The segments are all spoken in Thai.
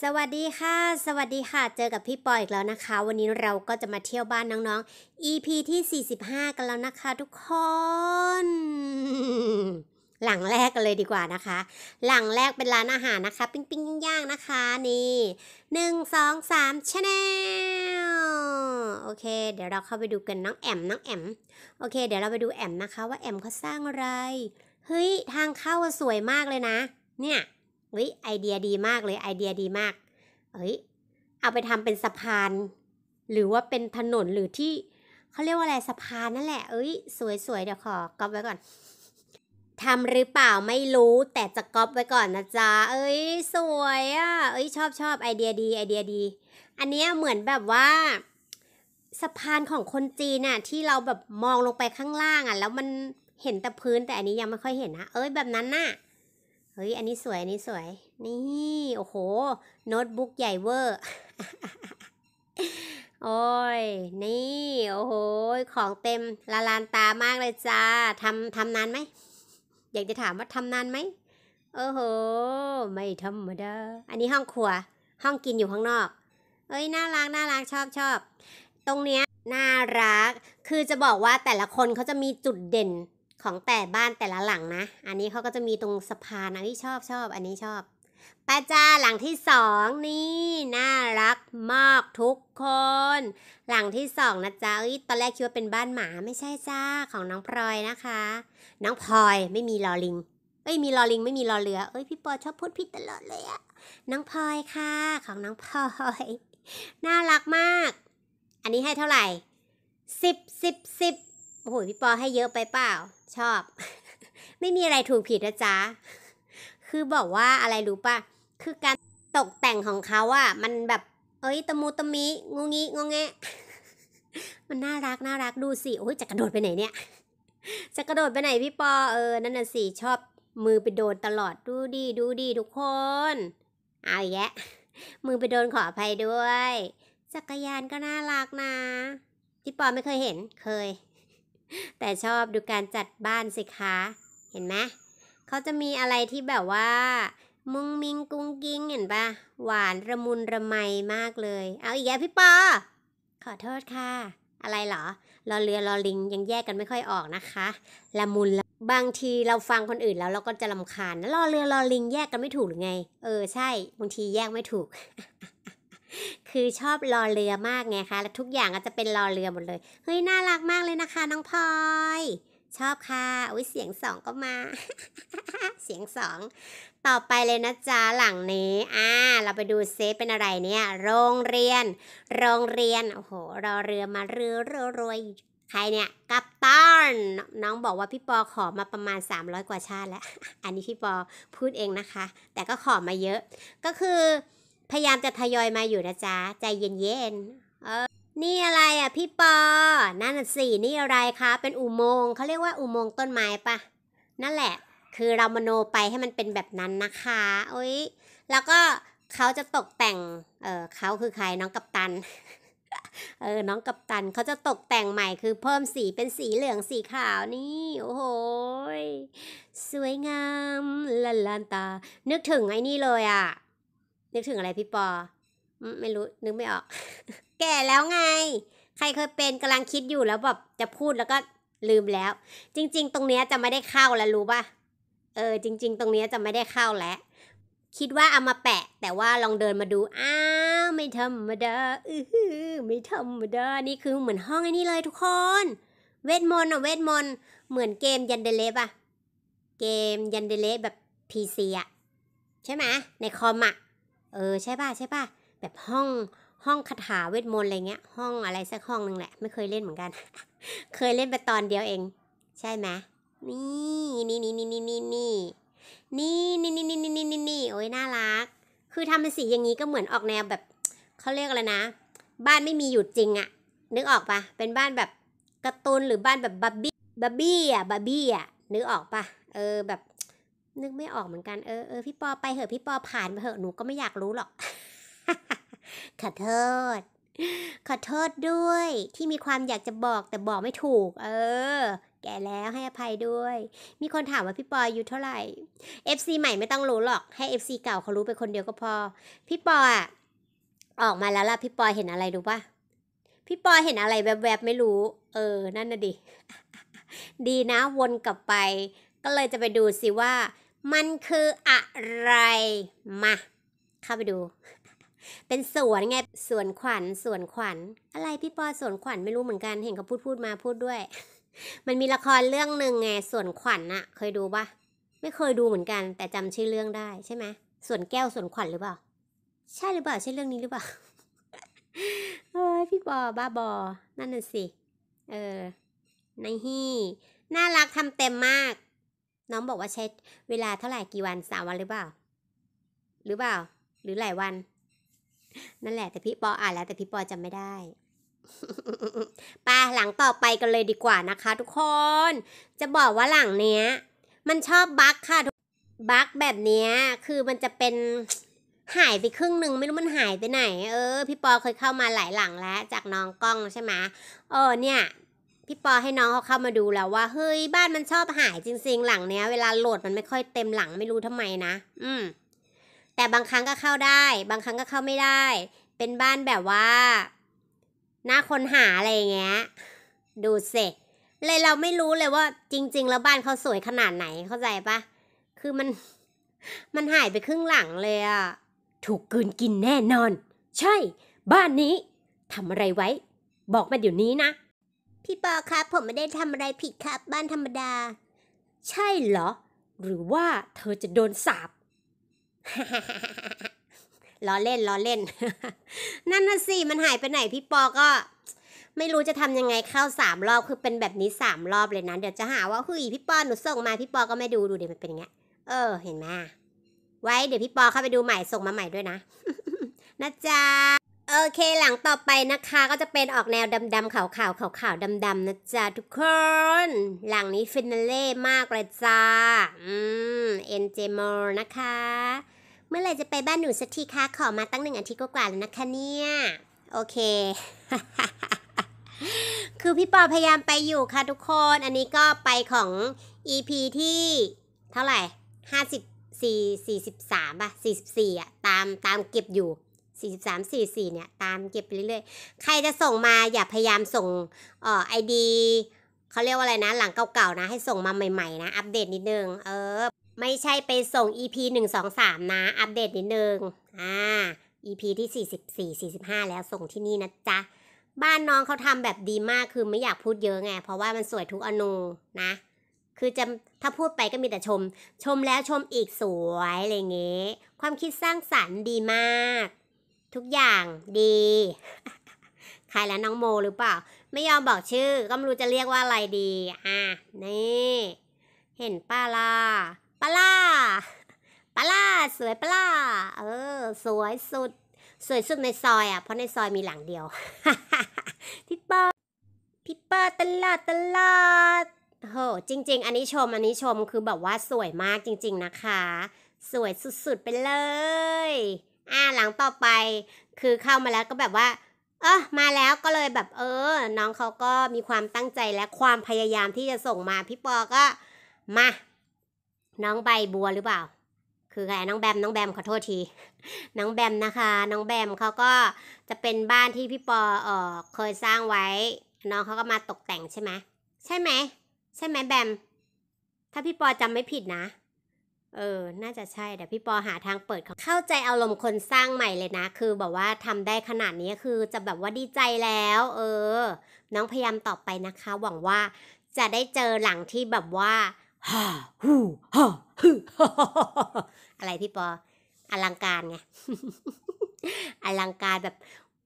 สวัสดีค่ะ สวัสดีค่ะ เจอกับพี่ปอยอีกแล้วนะคะ วันนี้เราก็จะมาเที่ยวบ้านน้องๆ EP ที่ 45 กันแล้วนะคะทุกคน หลังแรกกันเลยดีกว่านะคะ หลังแรกเป็นร้านอาหารนะคะ ปิ้งปิ้งย่างๆนะคะ นี่หนึ่งสองสามชแนล โอเค เดี๋ยวเราเข้าไปดูกันน้องแอมน้องแอมโอเค เดี๋ยวเราไปดูแอมนะคะว่าแอมเขาสร้างอะไร เฮ้ย ทางเข้าสวยมากเลยนะ เนี่ยเฮ้ยไอเดียดีมากเลยไอเดียดีมากเฮ้ย เอาไปทำเป็นสะพาน หรือว่าเป็นถนนหรือที่เขาเรียกว่าอะไร สะพานนั่นแหละเอ้ย สวยๆเดี๋ยวขอก๊อปไว้ก่อนทำหรือเปล่าไม่รู้แต่จะก๊อปไว้ก่อนนะจ๊ะเอ้ย สวยอะ่ะเอ้ยชอบชอบไอเดียดีไอเดียดี อันนี้เหมือนแบบว่า สะพานของคนจีนน่ะที่เราแบบมองลงไปข้างล่างอ่ะแล้วมันเห็นแต่พื้นแต่อันนี้ยังไม่ค่อยเห็นนะเอ้ยแบบนั้นน่ะเฮ้ย อันนี้สวย อันนี้สวย นี่ โอ้โห โน้ตบุ๊กใหญ่เวอร์โอ้ยนี่ โอ้โห ของเต็มละลานตามากเลยจ้า ทำทำนานไหม อยากจะถามว่าทำนานไหมโอ้โห ไม่ธรรมดาอันนี้ห้องครัว ห้องกินอยู่ข้างนอก เอ้ย น่ารัก น่ารัก ชอบชอบ ตรงเนี้ย น่ารัก คือจะบอกว่าแต่ละคนเขาจะมีจุดเด่นของแต่บ้านแต่ละหลังนะ อันนี้เขาก็จะมีตรงสะพานอันนี้ชอบชอบ อันนี้ชอบป้าจ้าหลังที่สองนี่น่ารักมากทุกคน หลังที่สองนะจ๊ะอตอนแรกคิดว่าเป็นบ้านหมาไม่ใช่จ้า ของน้องพลอยนะคะ น้องพลอยไม่มีลอลิง เอ้ย มีลอลิง ไม่มีลอเรือเอ้ย พี่ปอชอบพูดผิดตลอดเลยอะน้องพลอยค่ะ ของน้องพลอย น่ารักมาก อันนี้ให้เท่าไหร่สิบสิบสิบโอ้โหพี่ปอให้เยอะไปเปล่า ชอบ ไม่มีอะไรถูกผิดนะจ๊ะ คือบอกว่าอะไรรู้ป่ะ คือการตกแต่งของเขาอะมันแบบ เอ้ยตะมูตะมิงูงี้งงแง มันน่ารักน่ารัก ดูสิ โอ้ยจะกระโดดไปไหนเนี่ย จะกระโดดไปไหน พี่ปอเออ นั่นน่ะสิ ชอบ มือไปโดนตลอด ดูดี ดูดีทุกคน เอาแยะ มือไปโดนขออภัยด้วย จักรยานก็น่ารักนะ พี่ปอไม่เคยเห็น เคยแต่ชอบดูการจัดบ้านสิคะเห็นไหมเขาจะมีอะไรที่แบบว่า มุงมิงกุ้งกิ้งเห็นปะหวาน ระมุน ระไมมากเลย เอาอีกแล้วพี่ปอขอโทษค่ะ อะไรเหรอรอเรือรอลิงยังแยกกันไม่ค่อยออกนะคะละมุนละบางทีเราฟังคนอื่นแล้วเราก็จะลำคาญนะรอเรือรอลิงแยกกันไม่ถูกหรือไง เออใช่บางทีแยกไม่ถูกคือชอบรอเรือมากไงคะและทุกอย่างก็จะเป็นรอเรือหมดเลยเฮ้ยน่ารักมากเลยนะคะ น้องพลอยชอบค่ะอุ้ยเสียงสองก็มา เสียงสองต่อไปเลยนะจ๊ะหลังนี้อ่าเราไปดูเซฟเป็นอะไรเนี่ย โรงเรียน โรงเรียนโอ้โหรอเรือมาเรือรรวยใครเนี่ยกัปตันน้องบอกว่าพี่ปอขอมาประมาณ 300 กว่าชาติแล้วอันนี้พี่ปอพูดเองนะคะ แต่ก็ขอมาเยอะ ก็คือพยายามจะทยอยมาอยู่นะจ๊ะใจเย็นๆเออ นี่อะไรอ่ะพี่ปอ นั่นส่นี่อะไรคะ เป็นอุโมงค์เขาเรียกว่าอุโมงค์ต้นไม้ปะ นั่นแหละ คือเรามโนไปให้มันเป็นแบบนั้นนะคะโอ้ยแล้วก็เขาจะตกแต่ง เออเขาคือใครน้องกัปตัน เออ น้องกัปตันเขาจะตกแต่งใหม่ คือเพิ่มสีเป็นสีเหลืองสีขาวนี่ โอ้โห สวยงามละลานตานึกถึงไอ้นี่เลยอะ่ะนึกถึงอะไรพี่ปอ ไม่รู้นึกไม่ออก แก่แล้วไง ใครเคยเป็นกำลังคิดอยู่แล้วแบบจะพูดแล้วก็ลืมแล้ว จริงๆ ตรงเนี้ยจะไม่ได้เข้าแล้วรู้ป่ะ เออ จริง ๆ ตรงเนี้ยจะไม่ได้เข้าแล้ว คิดว่าเอามาแปะ แต่ว่าลองเดินมาดู อ้าวไม่ธรรมดา อือไม่ธรรมดา นี่คือเหมือนห้องไอ้นี่เลยทุกคน เวทมนต์อะเวทมนต์ เหมือนเกมยันเดเลปอะเกมยันเดเลปแบบพีซีอะใช่ไหมในคอมอะเออใช่ป่ะใช่ป่ะแบบห้องห้องคาถาเวทมนต์อะไรเงี้ย ห้องอะไรสักห้องนึงแหละไม่เคยเล่นเหมือนกัน เคยเล่นไปตอนเดียวเอง ใช่ไหมนี่นี่นี่นี่นี่นี่นี่นี่นี่นี่นี่นี่นี่นี่นี่โอ้ยน่ารัก คือทำเป็นสีอย่างนี้ก็เหมือนออกแนวแบบเขาเรียกอะไรนะบ้านไม่มีอยู่จริงอะนึกออกปะเป็นบ้านแบบการ์ตูนหรือบ้านแบบบับบี้บับบี้อะบับบี้อะนึกออกปะเออแบบนึกไม่ออกเหมือนกัน เออเออพี่ปอไปเหอะ พี่ปอผ่านไปเหอะ หนูก็ไม่อยากรู้หรอก ขอโทษ ขอโทษด้วย ที่มีความอยากจะบอกแต่บอกไม่ถูก เออ แก่แล้วให้อภัยด้วย มีคนถามว่าพี่ปออยู่เท่าไหร่ FC ใหม่ไม่ต้องรู้หรอก ให้ FC เก่าเขารู้ไปคนเดียวก็พอ พี่ปออะออกมาแล้วล่ะ พี่ปอเห็นอะไรดูปะพี่ปอเห็นอะไรแวบๆไม่รู้ เออ นั่นน่ะดิดีนะวนกลับไป ก็เลยจะไปดูสิว่ามันคืออะไรมาเข้าไปดู เป็นสวนไงสวนขวัญสวนขวัญ อะไรพี่ปอสวนขวัญไม่รู้เหมือนกันเห็นเขาพูดพูดมาพูดด้วย มันมีละครเรื่องหนึ่งไงสวนขวัญอะเคยดูปะไม่เคยดูเหมือนกัน แต่จำชื่อเรื่องได้ใช่ไหมสวนแก้วสวนขวัญหรือเปล่าใช่หรือเปล่าใช่เรื่องนี้หรือเปล่าเฮ้ยพี่ปอบ้าบอนั่นน่ะสิเออในฮี่น่ารักทำเต็มมากน้องบอกว่าใช้เวลาเท่าไหร่กี่วันสามวันหรือเปล่า หรือเปล่า หรือหลายวันนั่นแหละแต่พี่ปออ่านแล้วแต่พี่ปอจำไม่ได้ไปหลังต่อไปกันเลยดีกว่านะคะ ทุกคน จะบอกว่าหลังเนี้ย มันชอบบั๊กค่ะบั๊กแบบเนี้ย คือมันจะเป็นหายไปครึ่งหนึ่งไม่รู้มันหายไปไหนเออพี่ปอเคยเข้ามาหลายหลังแล้ว จากน้องกล้องใช่ไหมเออ เนี่ยพี่ปอให้น้องเขาเข้ามาดูแล้วว่าเฮ้ยบ้านมันชอบหายจริงๆหลังเนี้ยเวลาโหลดมันไม่ค่อยเต็มหลังไม่รู้ทำไมนะอืมแต่บางครั้งก็เข้าได้บางครั้งก็เข้าไม่ได้ เป็นบ้านแบบว่า หน้าคนหาอะไรเงี้ย ดูเสรเลยเราไม่รู้เลยว่า จริงๆ แล้วบ้านเขาสวยขนาดไหนเข้าใจปะคือมันมันหายไปครึ่งหลังเลยอะถูกกืนกินแน่นอน ใช่ บ้านนี้ทำอะไรไว้ บอกมาเดี๋ยวนี้นะพี่ปอครับผมไม่ได้ทำอะไรผิดครับ บ้านธรรมดา ใช่เหรอ หรือว่าเธอจะโดนสาบล้อเล่นล้อเล่น นั่นน่ะสิมันหายไปไหนพี่ปอก็ ไม่รู้จะทำยังไงเข้าสามรอบคือเป็นแบบนี้สามรอบเลยนะเดี๋ยวจะหาว่าเฮ้ยพี่ปอหนูส่งมาพี่ปอก็ไม่ดูดูเดี๋ยวมันเป็นยังเงี้ยเออเห็นไหมไว้ เดี๋ยวพี่ปอเข้าไปดูใหม่ส่งมาใหม่ด้วยนะนะจ๊ะโอเค หลังต่อไปนะคะก็จะเป็นออกแนวดำๆขาวๆขาวๆดำๆนะจ๊ะทุกคน หลังนี้ฟินาเล่มากเลยจ้า อืม เอ็นเจมอลนะคะ เมื่อไหร่จะไปบ้านหนูสักทีคะขอมาตั้งหนึ่งอาทิตย์กว่าแล้วนะคะเนี่ย โอเค คือพี่ปอพยายามไปอยู่ค่ะทุกคน อันนี้ก็ไปของ EP ที่ เท่าไหร่ 54 43ป่ะ44 อ่ะตามตามเก็บอยู่43 44 เนี่ย ตามเก็บไปเรื่อยๆ ใครจะส่งมา อย่าพยายามส่งเอ่อไอดี เขาเรียกว่าอะไรนะ หลังเก่าๆ นะ ให้ส่งมาใหม่ๆ นะ อัปเดตนิดนึง เออ ไม่ใช่ไปส่ง EP 1 2 3 นะ อัปเดตนิดนึง อ่า EP ที่ 44 45 แล้วส่งที่นี่นะจ๊ะ บ้านน้องเขาทำแบบดีมาก คือไม่อยากพูดเยอะไง เพราะว่ามันสวยทุกอนูนะ คือจะ ถ้าพูดไปก็มีแต่ชม ชมแล้วชมอีกสวยอะไรเงี้ยความคิดสร้างสรรค์ดีมากทุกอย่างดี ใครแล้วน้องโมหรือเปล่า ไม่ยอมบอกชื่อ ก็ไม่รู้จะเรียกว่าอะไรดีอ่ะนี่เห็นป้าล่าป้าล่าป้าล่าสวยป้าล่าเออสวยสุด สวยสุดในซอยอ่ะ เพราะในซอยมีหลังเดียวพี่ป้าพี่ป้าตลาดตลาดโหจริงๆ อันนี้ชมอันนี้ชมคือแบบว่าสวยมากจริง ๆนะคะ สวยสุดๆไปเลยอ่าหลังต่อไป คือเข้ามาแล้วก็แบบว่า เออ มาแล้วก็เลยแบบ เออ น้องเขาก็มีความตั้งใจและความพยายามที่จะส่งมา พี่ปอก็มา น้องใบบัวหรือเปล่า คือใคน้องแบม น้องแบมขอโทษที น้องแบมนะคะ น้องแบมเขาก็จะเป็นบ้านที่พี่ปอ เออเคยสร้างไว้ น้องเขาก็มาตกแต่งใช่ไหม ใช่ไหม ใช่ไหมแบม ถ้าพี่ปอจำไม่ผิดนะเออ น่าจะใช่แต่พี่ปอหาทางเปิดเขาเข้าใจอารมณ์คนสร้างใหม่เลยนะ คือแบบว่าทำได้ขนาดนี้ คือจะแบบว่าดีใจแล้ว เออ น้องพยายามต่อไปนะคะ หวังว่าจะได้เจอหลังที่แบบว่าฮ่าฮู้ฮ่าฮึอะไรพี่ปออลังการไงอลังการแบบ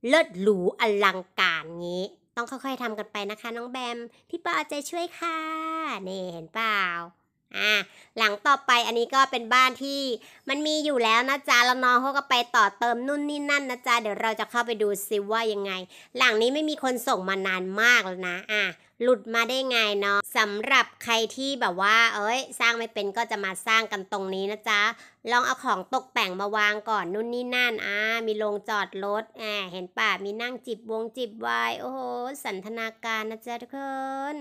เลิศหรูอลังการงี้ ต้องค่อยๆทำกันไปนะคะน้องแบม พี่ปอใจช่วยค่ะนี่เห็นเปล่าอ่าหลังต่อไปอันนี้ก็เป็นบ้านที่มันมีอยู่แล้วนะจ๊ะแล้วน้องเขาก็ไปต่อเติมนู่นนี่นั่นนะจ๊ะ เดี๋ยวเราจะเข้าไปดูซิว่ายังไง หลังนี้ไม่มีคนส่งมานานมากแล้วนะอ่าหลุดมาได้ไงเนาะสำหรับใครที่แบบว่า เอ้ย สร้างไม่เป็นก็จะมาสร้างกันตรงนี้นะจ๊ะ ลองเอาของตกแต่งมาวางก่อนนู่นนี่นั่นอ่ามีโรงจอดรถอหมเห็นป่ามีนั่งจิบวงจิบวาย โอ้โหสันทนาการนะจ๊ะทุกคน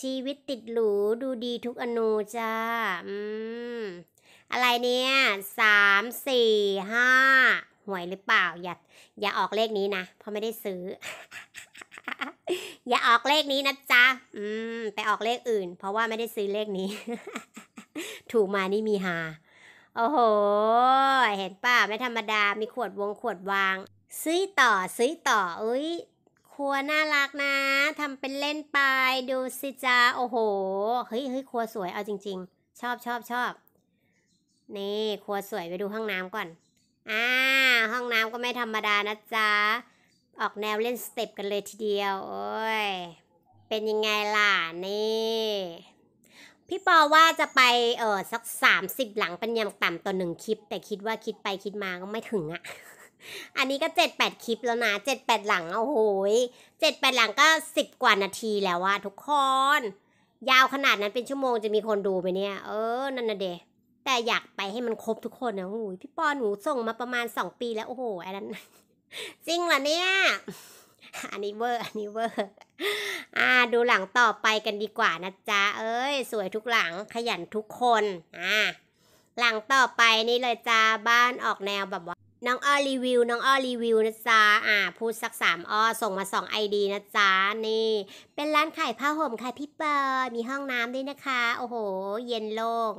ชีวิตติดหรูดูดีทุกอนูจ้าอืมอะไรเนี่ยสามสี่ห้าหวยหรือเปล่าอย่า อย่าออกเลขนี้นะเพราะไม่ได้ซื้ออย่าออกเลขนี้นะจ๊ะ อืม ไปออกเลขอื่น เพราะว่าไม่ได้ซื้อเลขนี้ ถูกมา นี่มีหา โอ้โห เห็นป่ะไม่ธรรมดา มีขวดวงขวดวาง ซื้อต่อ ซื้อต่ออ้ยครัวน่ารักนะทำเป็นเล่นไป ดูสิจ้าโอ้โห เฮ้ยเฮ้ยครัวสวย เอาจริง ๆ ชอบชอบชอบ นี่ครัวสวย ไปดูห้องน้ำก่อน อ่า ห้องน้ำก็ไม่ธรรมดานะจ๊ะออกแนวเล่นสเต็ปกันเลยทีเดียว โอ้ย เป็นยังไงล่ะ นี่ พี่ปอว่าจะไป เออสักสามสิบหลังเป็นยังต่ำต่อหนึ่งคลิป แต่คิดว่าคิดไปคิดมาก็ไม่ถึงอะ อันนี้ก็เจ็ดแปดคลิปแล้วนะเจ็ดแปดหลัง โอ้โหเจ็ดแปดหลังก็สิบกว่านาทีแล้วว่าทุกคน ยาวขนาดนั้นเป็นชั่วโมงจะมีคนดูไหมเนี่ย เออ นั่นนะเดแต่อยากไปให้มันครบทุกคนนะโอ้โหพี่ปอหนูส่งมาประมาณสองปี แล้วโอ้โหอันนั้นจริงเหรอเนี่ย อันนี้เวอร์ อันนี้เวอร์ อ่าดูหลังต่อไปกันดีกว่านะจ๊ะ เอ้ยสวยทุกหลังขยันทุกคนอ่าหลังต่อไปนี่เลยจ้าบ้านออกแนวแบบว่าน้องออรีวิวน้องออรีวิว นะจ๊ะอ่าพูดสักสามอ้อส่งมาสองไอดีนะจ๊ะนี่ เป็นร้านขายผ้าห่มค่ะพี่เปิร์มีห้องน้ำด้วยนะคะ โอ้โห เย็นโล่ง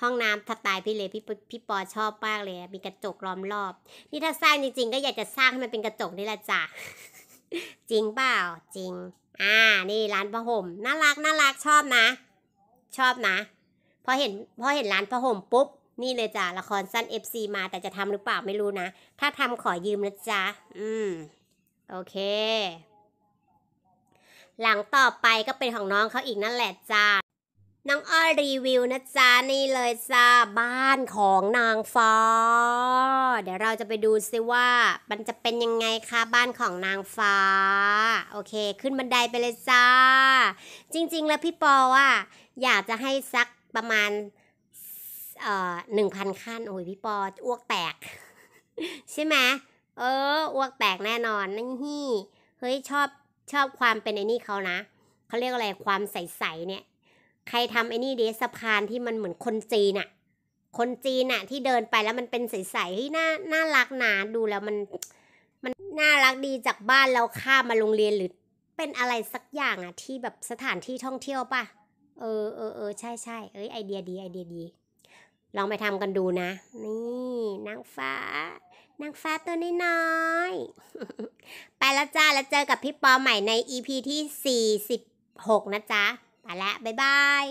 ห้องน้ำถัดตายพี่เลยพี่พี่ปอชอบมากเลยมีกระจกล้อมรอบนี่ถ้าสร้างจริงๆก็อยากจะสร้างให้มันเป็นกระจกนี่แหละจ้ะจริงเปล่า จริง อ่านี่ร้านผ้าห่มน่ารักน่ารัก ชอบนะ ชอบนะพอเห็นพอเห็นร้านผ้าห่มปุ๊บนี่เลยจ้ะละครสั้น f ีมาแต่จะทำหรือเปล่าไม่รู้นะ ถ้าทำขอยืมนะจ๊ะอืม โอเค หลังต่อไปก็เป็นของน้องเขาอีกนั่นแหละจ้าน้องอ้อรีวิวนะจ๊ะนี่เลยจ้าบ้านของนางฟ้า เดี๋ยวเราจะไปดูซิว่า มันจะเป็นยังไงคะบ้านของนางฟ้า โอเค ขึ้นบันไดไปเลยจ้า จริง ๆ แล้วพี่ปอว่ะอยากจะให้ซักประมาณหนึ่งพันขั้น โอ้ยพี่ปออ้วกแตก ใช่ไหม เอออ้วกแตกแน่นอนนั่นฮี่เฮ้ยชอบชอบความเป็นไอ้นี่เขานะ เขาเรียกอะไรความใสๆเนี่ย ใครทำไอ้นี่เดสพานที่มันเหมือนคนจีนอะคนจีนอะที่เดินไปแล้วมันเป็นใสๆเฮ้ยน่า น่ารักนาดูแล้วมัน มันน่ารักดีจากบ้านเราข้ามมาโรงเรียนหรือเป็นอะไรสักอย่างอะที่แบบสถานที่ท่องเที่ยวป่ะ เออเออเออใช่ใช่เอ้ยไอเดียดีไอเดียดีลองไปทำกันดูนะนี่นางฟ้านางฟ้าตัวน้อยๆไปแล้วจ้า แล้วเจอกับพี่ปอใหม่ใน EP ที่ 46 นะจ๊ะ ไปละบ๊ายบาย